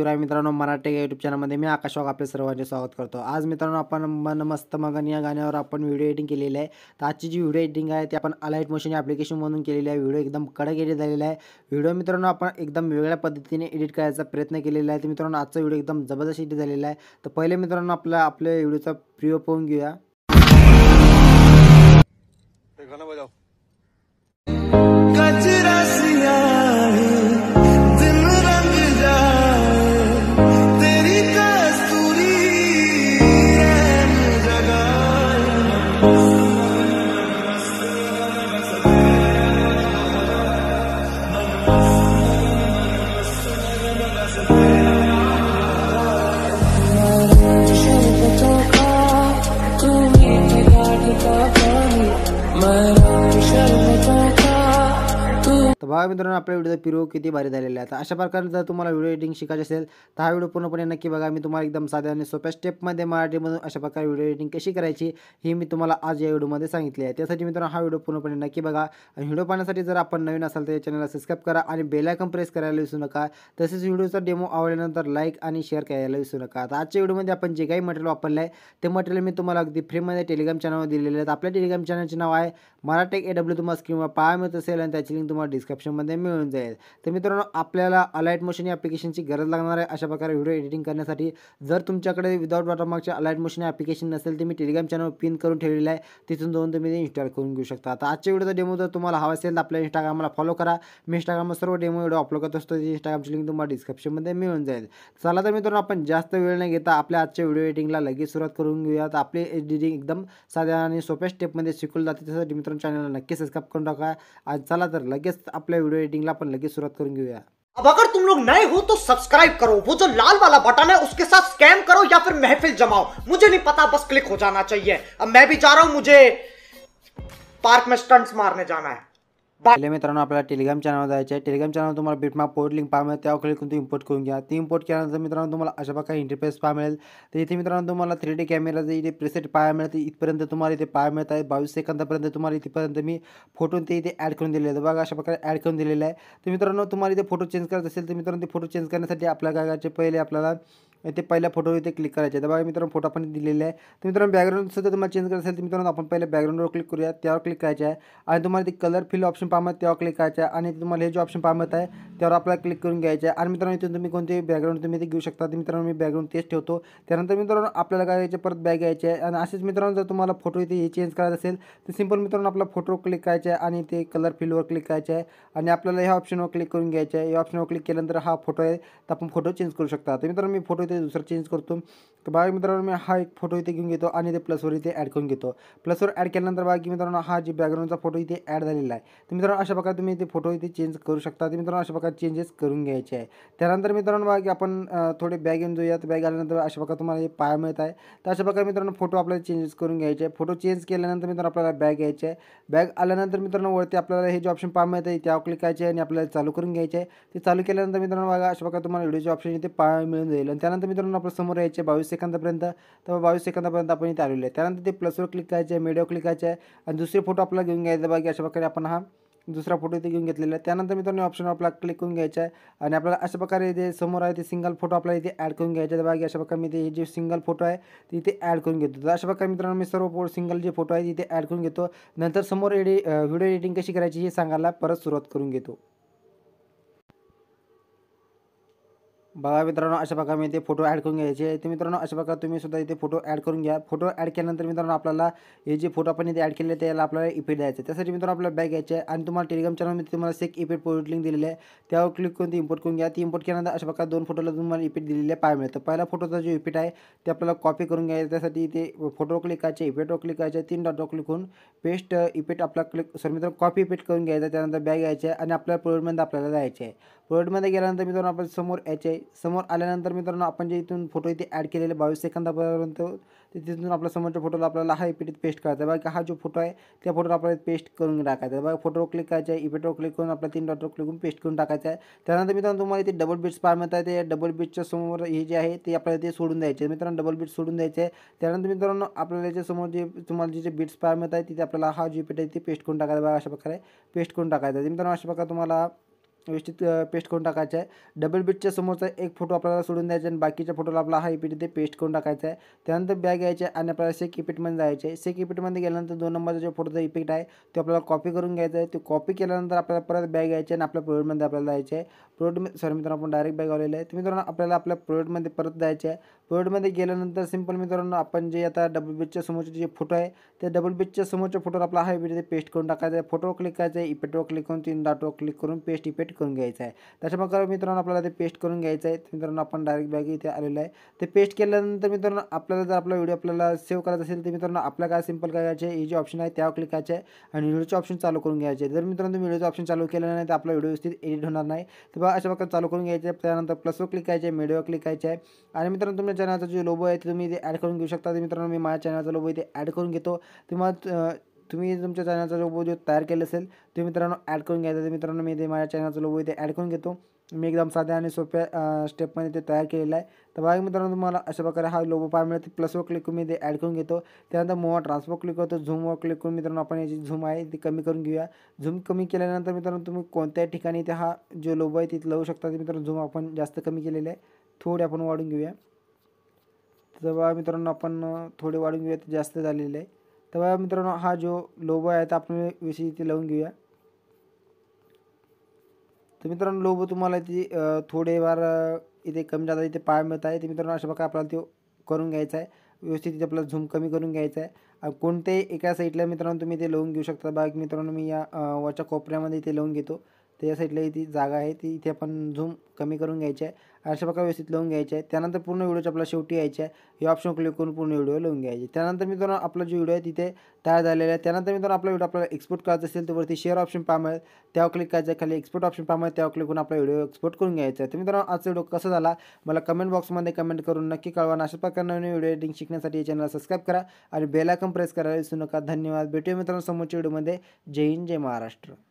शिवराय मित्रांनो मराठी यूट्यूब चॅनलमध्ये मी आकाशवाग आपले सर्वांचे स्वागत करतो आज मित्रांनो आपण मन मस्त मगन या गाण्यावर आपण व्हिडिओ एडिटिंग केलेली आहे तर आजची जी व्हिडिओ एडिटिंग आहे ती आपण अलाईट मोशन ॲप्लिकेशनमधून केलेली आहे व्हिडिओ एकदम कडक एडिट झालेला आहे व्हिडिओ मित्रांनो आपण एकदम वेगळ्या पद्धतीने एडिट करायचा प्रयत्न केलेला आहे तर मित्रांनो आजचा व्हिडिओ एकदम जबरदस्त एडिट झालेला आहे तर पहिले मित्रांनो आपला आपल्या व्हिडिओचा प्रिय पाहून घेऊया My love. बघा मित्रांनो आपल्या व्हिडिओचा पिरो किती भारी झालेला आहे तर अशा प्रकारे जर तुम्हाला व्हिडिओ एडिटिंग शिकायची असेल तर हा व्हिडिओ पूर्णपणे नक्की बघा मी तुम्हाला एकदम साध्या आणि सोप्या स्टेपमध्ये मराठीमधून अशा प्रकारे व्हिडिओ एडिटिंग कशी करायची हे मी तुम्हाला आज या व्हिडिओमध्ये सांगितले आहे त्यासाठी मित्रांनो हा व्हिडिओ पूर्णपणे नक्की बघा आणि व्हिडिओ पाहण्यासाठी जर आपण नवीन असाल तर या चॅनलला सबस्क्राईब करा आणि बेलायकन प्रेस करायला विसरू नका तसेच व्हिडिओचा डेमो आवडल्यानंतर लाईक आणि शेअर करायला विसरू नका आता आजच्या व्हिडिओमध्ये आपण जे काही मटेरियल वापरलं आहे ते मटेरियल मी तुम्हाला अगदी फ्रीमध्ये टेलिग्राम चॅनलवर दिलेले आहेत आपल्या टेलिग्राम चॅनलचे नाव आहे मराठी ए डब्ल्यू तुम्हाला स्क्रीनवर पाहायला मिळत असेल आणि त्याची लिंक तुम्हाला डिस्क्रिप्शनमध्ये मिळून जाईल तर मित्रांनो आपल्याला अलाईट मोशन या ॲप्लिकेशनची गरज लागणार आहे अशा प्रकारे व्हिडिओ एडिटिंग करण्यासाठी जर तुमच्याकडे विदाउट वॉटरमार्कचे अलाईट मोशन ॲप्लिकेशन नसेल तर मी टेलिग्राम चॅनल पिन करून ठेवलेलं आहे तिथून जाऊन तुम्ही ते इन्स्टॉल करून घेऊ शकता आता आजच्या व्हिडिओचा डेमो जर तुम्हाला हवा असेल तर आपल्या इंस्टाग्रामला फॉलो करा मी इंस्टाग्रामवर सर्व डेमो व्हिडिओ अपलोड करत असतो इंस्टाग्रामची लिंक तुम्हाला डिस्क्रिप्शनमध्ये मिळून जाईल चला तर मित्रांनो आपण जास्त वेळ नाही घेता आपल्या आजच्या व्हिडिओ एडिटिंगला लगेच सुरुवात करून घेऊयात आपली एडिटिंग एकदम साध्या आणि सोप्या स्टेपमध्ये शिकवलं जाते त्यासाठी मित्र चैनल नक्की सब्सक्राइब कर रखा आज चला तो लगे अपने वीडियो एडिटिंग लगे सुरुआत कर अब अगर तुम लोग नए हो तो सब्सक्राइब करो वो जो लाल वाला बटन है उसके साथ स्कैम करो या फिर महफिल जमाओ मुझे नहीं पता बस क्लिक हो जाना चाहिए अब मैं भी जा रहा हूं मुझे पार्क में स्टंट्स मारने जाना है बाय मित्रांनो आपल्याला टेलिग्राम चॅनल जायचं आहे टेलिग्राम चॅनल तुम्हाला बिटमा पोर्ट लिंक पाहा मिळेल त्यावर तुम्ही इम्पोर्ट करून घ्या ती इम्पोर्ट केल्यानंतर मित्रांनो तुम्हाला अशा प्रकारे इंटरफेस पाहा मिळेल तर इथे मित्रांनो तुम्हाला थ्री डी जे इथे प्रेसेट पाहायला मिळतं इथपर्यंत तुम्हाला इथे पाहायला मिळत आहे बावीस सेकंदापर्यंत तुम्हाला इथपर्यंत मी फोटो ते इथे ॲड करून दिले बघा अशा प्रकारे ॲड करून दिलेलं आहे तर मित्रांनो तुम्हाला इथे फोटो चेंज करायचा असेल तर मित्रांनो ते फोटो चेंज करण्यासाठी आपल्या काय पहिले आपल्याला म्हणजे ते पहिल्या फोटोवर इथे क्लिक करायचे आहे तर बघा मित्रांनो फोटो आपण दिलेले आहे तर मित्रांनो बॅकग्राऊंडसुद्धा तुम्हाला चेंज करायचं असेल तर मित्रांनो आपण पहिले बॅकग्राऊंडवर क्लिक करूया त्यावर क्लिक करायचे आहे आणि तुम्हाला ते कलर फिल ऑप्शन पाहत त्यावर क्लिक करायचं आहे आणि तुम्हाला हे जे ऑप्शन पाहत आहे त्यावर आपल्याला क्लिक करून घ्यायचं आहे आणि मित्रांनो इथून तुम्ही कोणते बॅकग्राऊंड तुम्ही इथे घेऊ शकता तर मित्रांनो मी बॅकग्राऊंड तेच ठेवतो त्यानंतर मित्रांनो आपल्याला काय घ्यायचे परत बॅग घ्यायचे आहे आणि असेच मित्रांनो जर तुम्हाला फोटो इथे हे चेंज करायचा असेल तर सिंपल मित्रांनो आपला फोटोवर क्लिक करायचा आहे आणि ते कलर फिलवर क्लिक करायचं आहे आणि आपल्याला ह्या ऑप्शनवर क्लिक करून घ्यायचं आहे या ऑप्शनवर क्लिक केल्यानंतर हा फोटो आहे तर आपण फोटो चेंज करू शकता तर मित्रांनो मी फोटो ते दुसरा चेंज करतो तर बघा मित्रांनो मी हा एक फोटो इथे घेऊन घेतो आणि ते प्लसवर इथे ॲड करून घेतो प्लसवर ॲड केल्यानंतर बाकी मित्रांनो हा जे बॅकग्राऊंडचा फोटो इथे ॲड झालेला आहे तर मित्रांनो अशा प्रकारे तुम्ही इथे फोटो इथे चेंज करू शकता तर मित्रांनो अशा प्रकारे चेंजेस करून घ्यायचे आहे त्यानंतर मित्रांनो बाकी की आपण थोडे बॅग घेऊन जाऊया तर बॅग आल्यानंतर अशा प्रकारे तुम्हाला हे पाया मिळत आहे तर अशा प्रकारे मित्रांनो फोटो आपल्याला चेंजेस करून घ्यायचे आहे फोटो चेंज केल्यानंतर मित्रांनो आपल्याला बॅग घ्यायचे आहे बॅग आल्यानंतर मित्रांनो वरती आपल्याला हे जे ऑप्शन पाया मिळत आहे त्यावर क्लिक करायचे आणि आपल्याला चालू करून घ्यायचे आहे ते चालू केल्यानंतर मित्रांनो बघा अशा प्रकारे तुम्हाला व्हिडिओचे ऑप्शन इथे पाया मिळून जाईल आणि त्यानंतर त्यानंतर मित्रांनो आपलं समोर यायचे बावीस सेकंदापर्यंत तर बावीस सेकंदापर्यंत आपण इथे आलेलो आहे त्यानंतर ते प्लसवर क्लिक करायचे आहे मीडियावर क्लिक करायचे आहे आणि दुसरे फोटो आपल्याला घेऊन घ्यायचा बाकी अशा प्रकारे आपण हा दुसरा फोटो इथे घेऊन घेतलेला आहे त्यानंतर मित्रांनो ऑप्शन आपला क्लिक करून घ्यायचा आहे आणि आपल्याला अशा प्रकारे इथे समोर आहे ते सिंगल फोटो आपल्याला इथे ॲड करून घ्यायचा आहे बाकी अशा प्रकारे मी ते जे सिंगल फोटो आहे ते इथे ॲड करून घेतो तर अशा प्रकारे मित्रांनो मी सर्व फोटो सिंगल जे फोटो आहे तिथे ॲड करून घेतो नंतर समोर एडि व्हिडिओ एडिटिंग कशी करायची हे सांगायला परत सुरुवात करून घेतो बघा मित्रांनो अशा प्रकार मी इथे फोटो ॲड करून घ्यायचे तर मित्रांनो अशा प्रकारे तुम्ही सुद्धा इथे फोटो ॲड करून घ्या फोटो ॲड केल्यानंतर मित्रांनो आपल्याला हे जे फोटो आपण इथे ॲड केले त्याला आपल्याला इपिट द्यायचं त्यासाठी मित्रांनो आपल्याला बॅग घ्यायचे आहे आणि तुम्हाला टेलिग्राम चॅनलमध्ये तुम्हाला सेक इपिट पोर्ट लिंक दिलेली आहे त्यावर क्लिक करून ती इम्पोर्ट करून घ्या ती इम्पोर्ट केल्यानंतर अशा प्रकारे दोन फोटोला तुम्हाला इपिट दिलेले पाय मिळतं पहिला फोटोचा जो इपिट आहे ते आपल्याला कॉपी करून घ्यायचं त्यासाठी इथे फोटो क्लिक करायचे इपिटवर क्लिक करायचे तीन डॉटवर क्लिक करून पेस्ट इपिट आपला क्लिक सॉरी मित्रांनो कॉपी इपिट करून घ्यायचा त्यानंतर बॅग घ्यायचे आणि आपल्या प्रोडक्टमध्ये आपल्याला जायचे आहे प्रोडक्टमध्ये गेल्यानंतर मित्रांनो आपण समोर एच आहे समोर आल्यानंतर मित्रांनो आपण जे इथून फोटो इथे ॲड केलेले बावीस सेकंदापर्यंत ते तिथून आपल्या समोरच्या फोटोला आपल्याला हा इपिटीत पेस्ट करायचा आहे बघा हा जो फोटो आहे त्या फोटोला आपल्याला पेस्ट करून टाकायचा आहे बघा फोटोवर क्लिक करायचा आहे इपेटवर क्लिक करून आपल्या तीन डॉटवर क्लिक करून पेस्ट करून टाकायचा आहे त्यानंतर मित्रांनो तुम्हाला इथे डबल बीट्स पार आहे ते डबल बीटच्या समोर हे जे आहे ते आपल्याला ते सोडून द्यायचे मित्रांनो डबल बीट सोडून द्यायचे आहे त्यानंतर मित्रांनो आपल्याला याच्यासमोर जे तुम्हाला जे जे बीट्स पार मिळत आहे तिथे आपल्याला हा जी इपिट आहे ते पेस्ट करून टाकायचा बघा अशा प्रकारे पेस्ट करून टाकायचा मित्रांनो अशा प्रकारे तुम्हाला व्यवस्थित पेस्ट करून टाकायचं आहे डबल बेडच्या समोरचा एक फोटो आपल्याला सोडून द्यायचा आणि बाकीच्या फोटोला आपला हा इपीट ते पेस्ट करून टाकायचा आहे त्यानंतर बॅग यायचे आणि आपल्याला सेक इपीटमध्ये e जायचे आहे सेक इपीटमध्ये e गेल्यानंतर दोन नंबरचा जो फोटोचा इफेक्ट e आहे तो आपल्याला कॉपी करून घ्यायचा आहे तो कॉपी केल्यानंतर आपल्याला परत बॅग यायची आणि आपल्या प्रोडक्टमध्ये आपल्याला जायचे आहे प्रोडक्ट सॉरी मित्रांनो आपण डायरेक्ट बॅग आलेलं आहे तर मित्रांनो आपल्याला आपल्या प्रोडक्टमध्ये परत जायचे आहे प्रोडक्टमध्ये गेल्यानंतर सिंपल मित्रांनो आपण जे आता डबल बेडच्या समोरचे जे फोटो आहे त्या डबल बेडच्या समोरच्या फोटोवर आपला हा इपीट ते पेस्ट करून टाकायचा आहे फोटोवर क्लिक करायचं आहे इपेटवर क्लिक करून तीन डाटवर क्लिक करून पेस्ट इपेट करून घ्यायचं आहे तशा प्रकारे मित्रांनो आपल्याला ते पेस्ट करून घ्यायचं आहे मित्रांनो आपण डायरेक्ट बॅग इथे आलेलं आहे ते पेस्ट केल्यानंतर मित्रांनो आपल्याला जर आपला व्हिडिओ आपल्याला सेव्ह करायचा असेल तर मित्रांनो आपल्या काय सिम्पल काय आहे हे जे ऑप्शन आहे त्यावर क्लिक करायचे आहे आणि व्हिडिओचे ऑप्शन चालू करून घ्यायचे जर मित्रांनो तुम्ही व्हिडिओचं ऑप्शन चालू केलं नाही तर आपला व्हिडिओ व्यवस्थित एडिट होणार नाही तर बघा अशा प्रकारे चालू करून घ्यायचे त्यानंतर प्लसवर क्लिक करायचे आहे मीडियावर क्लिक करायचे आहे आणि मित्रांनो तुमच्या चॅनलचा जो लोबो आहे ते तुम्ही ते ॲड करून घेऊ शकता तर मित्रांनो मी माझ्या चॅनलचा लोबो इथे ॲड करून घेतो तेव्हा तुम्ही तुमच्या चॅनलचा लोगो जो तयार केला असेल तो मित्रांनो ॲड करून घ्यायचा तर मित्रांनो मी ते माझ्या चॅनलचा लोगो इथे ॲड करून घेतो मी एकदम साध्या आणि सोप्या स्टेपमध्ये ते तयार केलेलं आहे तर बघा मित्रांनो तुम्हाला अशा प्रकारे हा लोगो पाय मिळतो प्लसवर क्लिक करून मी ते ॲड करून घेतो त्यानंतर मोवा ट्रान्सफर क्लिक करतो झूमवर क्लिक करून मित्रांनो आपण याची झूम आहे ती कमी करून घेऊया झूम कमी केल्यानंतर मित्रांनो तुम्ही कोणत्याही ठिकाणी ते हा जो लोबो आहे तिथे लावू शकता मित्रांनो झूम आपण जास्त कमी केलेलं आहे थोडे आपण वाढून घेऊया तर बघा मित्रांनो आपण थोडे वाढून घेऊया तर जास्त झालेले आहे तर मित्रांनो हा जो लोबो आहे तर आपण विषय इथे लावून घेऊया तर मित्रांनो लोबो तुम्हाला इथे थोडेफार इथे कमी जाता इथे पाय मिळत आहे ते मित्रांनो अशा प्रकारे आपल्याला तो करून घ्यायचा आहे व्यवस्थित इथे आपल्याला झूम कमी करून घ्यायचा आहे कोणत्याही एका साईडला मित्रांनो तुम्ही ते लावून घेऊ शकता बाकी मित्रांनो मी या वरच्या कोपऱ्यामध्ये इथे लावून घेतो त्याच्या या साईडला ती जागा आहे ती इथे आपण झूम कमी करून घ्यायची आहे अशा प्रकारे व्यवस्थित लावून घ्यायचे आहे त्यानंतर पूर्ण व्हिडिओच आपला शेवटी यायचे आहे या ऑप्शन क्लिक करून पूर्ण व्हिडिओ लावून घ्यायचे त्यानंतर मित्रांनो आपला जो व्हिडिओ आहे तिथे तयार झालेला आहे त्यानंतर मित्रांनो आपला व्हिडिओ आपल्याला एक्सपोर्ट करायचा असेल तर वरती शेअर ऑप्शन मिळेल त्यावर क्लिक करायचं खाली एक्सपोर्ट ऑप्शन पाहायला त्यावर क्लिक करून आपला व्हिडिओ एक्सपोर्ट करून घ्यायचा आहे तर मित्रांनो आजचा व्हिडिओ कसा झाला मला कमेंट बॉक्समध्ये कमेंट करून नक्की कळवा अशा प्रकारे नवीन व्हिडिओ एडिटिंग शिकण्यासाठी चॅनल सबस्क्राईब करा आणि बेलायकन प्रेस करायला विसरू नका धन्यवाद भेटूया मित्रांनो समोरच्या व्हिडिओमध्ये जय हिंद जय महाराष्ट्र